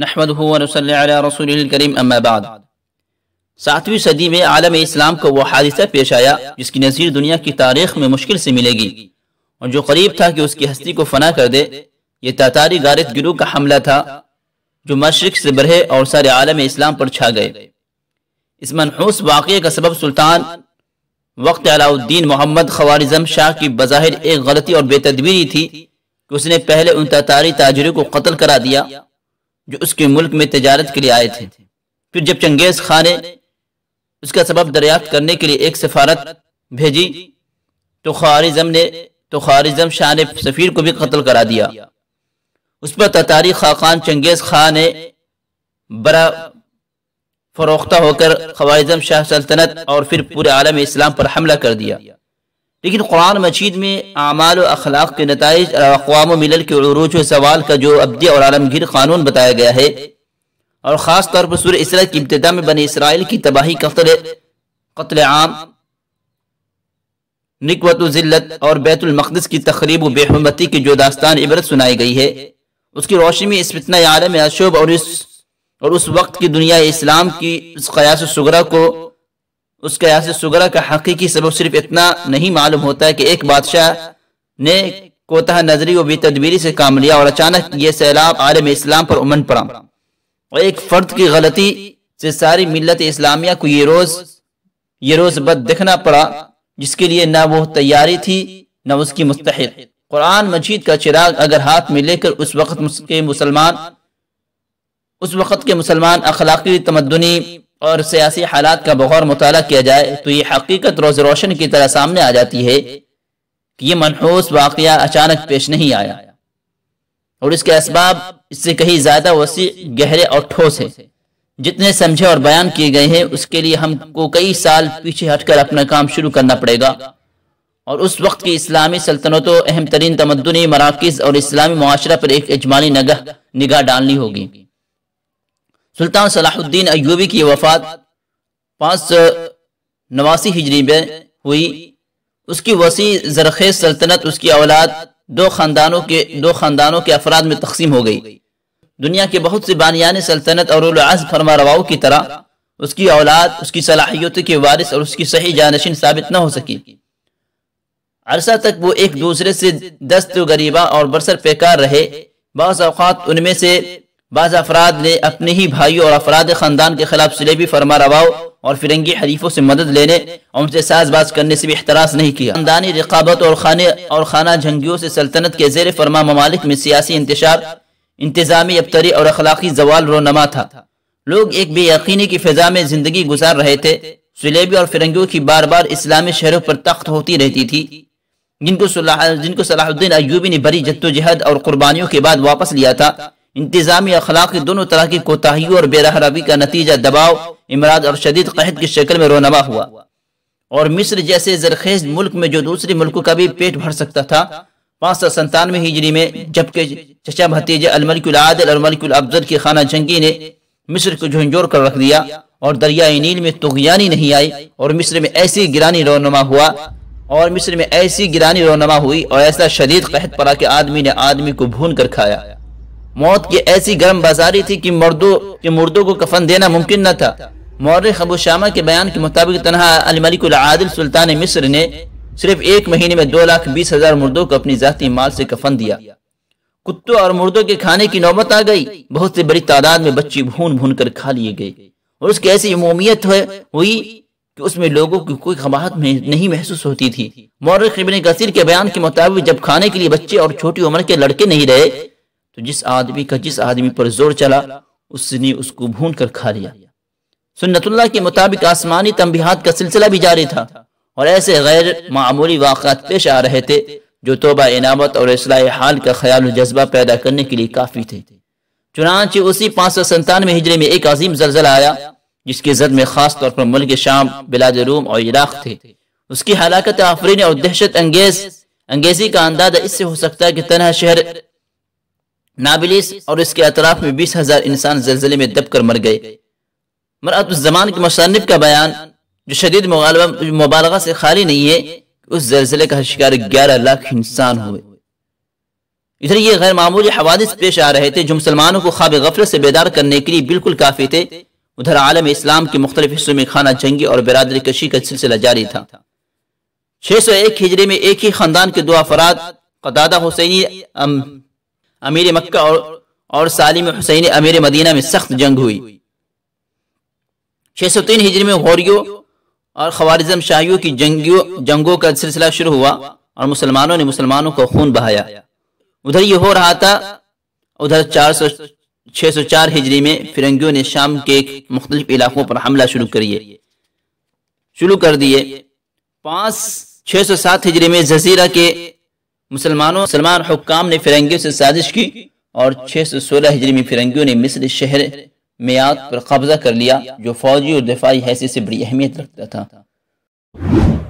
نحمده نحمد علی رسول کریم بعد ساتویں صدی میں عالم اسلام کو وہ حادثہ پیش آیا جس کی نظیر دنیا کی تاریخ میں مشکل سے ملے گی اور جو قریب تھا کہ اس کی ہستی کو فنا کر دے یہ تاتاری غارت گروہ کا حملہ تھا جو مشرق سے برہے اور سارے عالم اسلام پر چھا گئے اس منحوس واقعے کا سبب سلطان وقت علاء الدین محمد خوارزم شاہ کی بظاہر ایک غلطی اور بے تدبیری تھی کہ اس نے پہلے ان تاتاری تاجروں کو قتل کرا دیا جو اس کے ملک میں تجارت کے لیے آئے تھے پھر جب چنگیز خان نے اس کا سبب دریافت کرنے کے لیے ایک سفارت بھیجی تو خوارزم شاہ نے سفیر کو بھی قتل کرا دیا اس پر تتاری خاقان چنگیز خان نے برا فروختہ ہو کر خوارزم شاہ سلطنت اور پھر پورے عالم اسلام پر حملہ کر دیا لیکن قرآن مجید میں اعمال و اخلاق کے نتائج اور اقوام و ملل کے عروج و سوال کا جو ابدی اور عالمگیر قانون بتایا گیا ہے اور خاص طور پر سور اسرائیل کی ابتداء میں بنی اسرائیل کی تباہی قتل قتل عام نکوت و ذلت اور بیت المقدس کی تقریب و بے حمتی کی جو داستان عبرت سنائی گئی ہے اس کی روشنی میں اس فتنہ عالم اشوب اور اس اور اس وقت کی دنیا اسلام کی اس قیاس و سگرا کو اس سگرہ کا حقیقی سبب صرف اتنا نہیں معلوم ہوتا ہے کہ ایک بادشاہ نے کوتہ نظری و تدبیری سے کام لیا اور اچانک یہ سیلاب عالم اسلام پر امن پڑا ایک فرد کی غلطی سے ساری ملت اسلامیہ کو یہ یہ روز روز بد دکھنا پڑا جس کے لیے نہ وہ تیاری تھی نہ اس کی مستحق قرآن مجید کا چراغ اگر ہاتھ میں لے کر اس وقت کے مسلمان اس وقت کے مسلمان اخلاقی تمدنی اور سیاسی حالات کا بغور مطالعہ کیا جائے تو یہ حقیقت روز روشن کی طرح سامنے آ جاتی ہے کہ یہ منحوس واقعہ اچانک پیش نہیں آیا اور اس کے اسباب اس سے کہیں زیادہ وسیع گہرے اور ٹھوس ہیں جتنے سمجھے اور بیان کیے گئے ہیں اس کے لیے ہم کو کئی سال پیچھے ہٹ کر اپنا کام شروع کرنا پڑے گا اور اس وقت کی اسلامی سلطنتوں اہم ترین تمدنی مراکز اور اسلامی معاشرہ پر ایک اجمالی نگہ نگاہ ڈالنی ہوگی سلطان صلاح الدین ایوبی کی وفات پانچ سو نواسی ہجری میں ہوئی اس کی وسیع زرخیز سلطنت اس کی اولاد دو خاندانوں کے دو خاندانوں کے افراد میں تقسیم ہو گئی دنیا کے بہت سے بانیانی سلطنت اور فرما کی طرح اس کی اولاد اس کی صلاحیتوں کے وارث اور اس کی صحیح جانشین ثابت نہ ہو سکی عرصہ تک وہ ایک دوسرے سے دست و غریبہ اور برسر پیکار رہے بعض اوقات ان میں سے بعض افراد نے اپنے ہی بھائی اور افراد خاندان کے خلاف سلیبی فرما رواؤ اور فرنگی حریفوں سے مدد لینے اور ان سے سے ساز باز کرنے بھی احتراس نہیں کیا خاندانی رقابت اور خانے اور خانہ جھنگیوں سے سلطنت کے زیر فرما ممالک میں سیاسی انتشار انتظامی ابتری اور اخلاقی زوال رونما تھا لوگ ایک بے یقینی کی فضا میں زندگی گزار رہے تھے سلیبی اور فرنگیوں کی بار بار اسلامی شہروں پر تخت ہوتی رہتی تھی جن کو جن کو صلاح الدین ایوبی نے بڑی جد و جہد اور قربانیوں کے بعد واپس لیا تھا انتظامی اخلاقی دونوں طرح کی کوتاہیوں اور روی کا نتیجہ دباؤ امراض اور شدید قہد کی شکل میں رونما ہوا اور مصر جیسے زرخیز ملک میں جو دوسرے ملکوں کا بھی پیٹ بھر سکتا تھا پانچ سو سنتانوے ہجری میں جبکہ چچا بھتیجے الملک العادل اور ملک الافضل کی خانہ جنگی نے مصر کو جھنجھوڑ کر رکھ دیا اور دریائے نیل میں تغیانی نہیں آئی اور مصر میں ایسی گرانی رونما ہوا اور مصر میں ایسی گرانی رونما ہوئی اور ایسا شدید قہد پڑا کہ آدمی نے آدمی کو بھون کر کھایا موت کی ایسی گرم بازاری تھی کہ مردوں کے مردوں کو کفن دینا ممکن نہ تھا مورخ ابو شامہ کے بیان کے مطابق تنہا الملک مصر نے صرف ایک مہینے میں دو لاکھ بیس ہزار مردوں کو اپنی ذاتی مال سے کفن دیا کتوں اور مردوں کے کھانے کی نوبت آ گئی بہت سے بڑی تعداد میں بچی بھون بھون کر کھا لیے گئے اور اس کی ایسی عمومیت ہوئی کہ اس میں لوگوں کی کوئی خباہت نہیں محسوس ہوتی تھی مورخ ابن کثیر کے بیان کے مطابق جب کھانے کے لیے بچے اور چھوٹی عمر کے لڑکے نہیں رہے تو جس آدمی کا جس آدمی پر زور چلا اس نے اس کو بھون کر کھا لیا سنت اللہ کے مطابق آسمانی تنبیحات کا سلسلہ بھی جاری تھا اور ایسے غیر معمولی واقعات پیش آ رہے تھے جو توبہ انعامت اور اصلاح حال کا خیال و جذبہ پیدا کرنے کے لیے کافی تھے چنانچہ اسی پانچ سو سنتانوے ہجرے میں ایک عظیم زلزلہ آیا جس کے زد میں خاص طور پر ملک شام بلاد روم اور عراق تھے اس کی ہلاکت آفرین اور دہشت انگیز انگیزی کا اندازہ اس سے ہو سکتا ہے کہ تنہا شہر نابلیس اور اس کے اطراف میں بیس ہزار انسان زلزلے میں دب کر مر گئے مرعت اس زمان کے مصنف کا بیان جو شدید مبالغہ سے خالی نہیں ہے اس زلزلے کا شکار گیارہ لاکھ انسان ہوئے ادھر یہ غیر معمولی حوادث پیش آ رہے تھے جو مسلمانوں کو خواب غفلت سے بیدار کرنے کے لیے بالکل کافی تھے ادھر عالم اسلام کے مختلف حصوں میں خانہ جنگی اور برادری کشی کا سلسلہ جاری تھا چھ سو ایک ہجری میں ایک ہی خاندان کے دو افراد قدادہ حسینی امیر مکہ اور اور سالم حسین امیر مدینہ میں سخت جنگ ہوئی چھ سو تین ہجری میں غوریوں اور خوارزم شاہیوں کی جنگیوں جنگوں کا سلسلہ شروع ہوا اور مسلمانوں نے مسلمانوں کو خون بہایا ادھر یہ ہو رہا تھا ادھر چار سو چھ سو چار ہجری میں فرنگیوں نے شام کے مختلف علاقوں پر حملہ شروع کریے شروع کر دیے پانچ چھ سو سات ہجری میں جزیرہ کے مسلمانوں سلمان حکام نے فرنگیوں سے سازش کی اور چھ سو سولہ میں فرنگیوں نے مصر شہر میات پر قبضہ کر لیا جو فوجی اور دفاعی حیثیت سے بڑی اہمیت رکھتا تھا